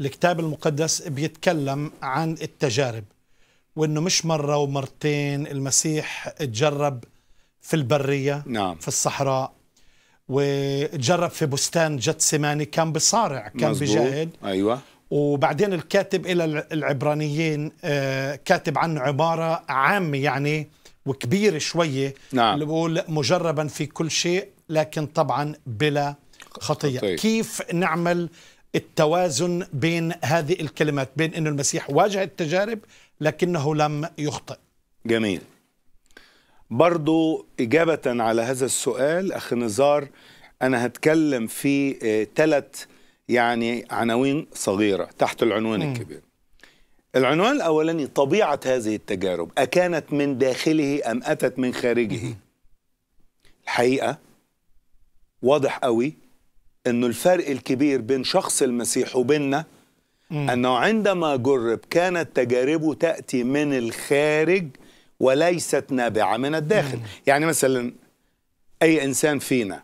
الكتاب المقدس بيتكلم عن التجارب وانه مش مره ومرتين المسيح تجرب في البريه نعم. في الصحراء وتجرب في بستان جتسماني كان بصارع كان مزبوط. بجاهد ايوه وبعدين الكاتب الى العبرانيين آه، كاتب عنه عباره عامه يعني وكبيره شويه نعم. اللي بقول مجربا في كل شيء لكن طبعا بلا خطيه, خطية. كيف نعمل التوازن بين هذه الكلمات بين أن المسيح واجه التجارب لكنه لم يخطئ جميل برضو إجابة على هذا السؤال أخ نزار أنا هتكلم في ثلاث آه، يعني عناوين صغيرة تحت العنوان م. الكبير العنوان الأولاني طبيعة هذه التجارب أكانت من داخله أم أتت من خارجه الحقيقة واضح قوي انه الفرق الكبير بين شخص المسيح وبيننا انه عندما جرب كانت تجاربه تاتي من الخارج وليست نابعه من الداخل يعني مثلا اي انسان فينا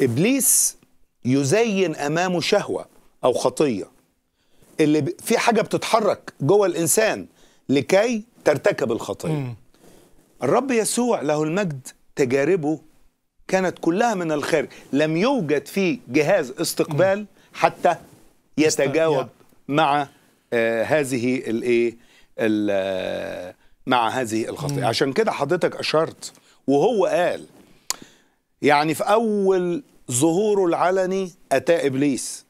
ابليس يزين امامه شهوه او خطيه اللي في حاجه بتتحرك جوه الانسان لكي ترتكب الخطيه الرب يسوع له المجد تجاربه كانت كلها من الخارج لم يوجد في جهاز استقبال حتى يتجاوب مع آه، هذه الايه آه، مع هذه الخطيئه عشان كده حضرتك اشرت وهو قال يعني في اول ظهوره العلني اتى ابليس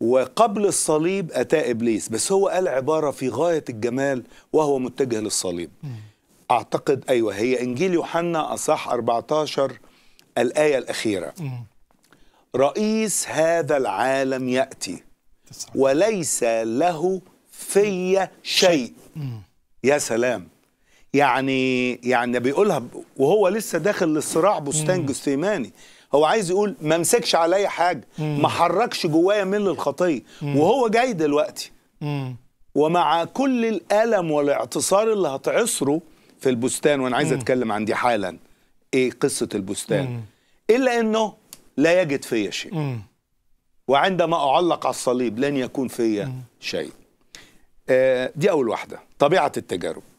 وقبل الصليب اتى ابليس بس هو قال عباره في غايه الجمال وهو متجه للصليب أعتقد أيوة هي إنجيل يوحنا أصح 14 الآية الأخيرة رئيس هذا العالم يأتي وليس له في شيء يا سلام يعني يعني بيقولها وهو لسه داخل للصراع بستان جثيماني هو عايز يقول ما امسكش عليا حاجه ما حركش جوايا ميل الخطيه وهو جاي دلوقتي ومع كل الالم والاعتصار اللي هتعصره في البستان وانا عايز اتكلم عن دي حالا ايه قصه البستان مم. الا انه لا يجد فيا شيء مم. وعندما اعلق على الصليب لن يكون فيا شيء آه دي اول واحده طبيعه التجارب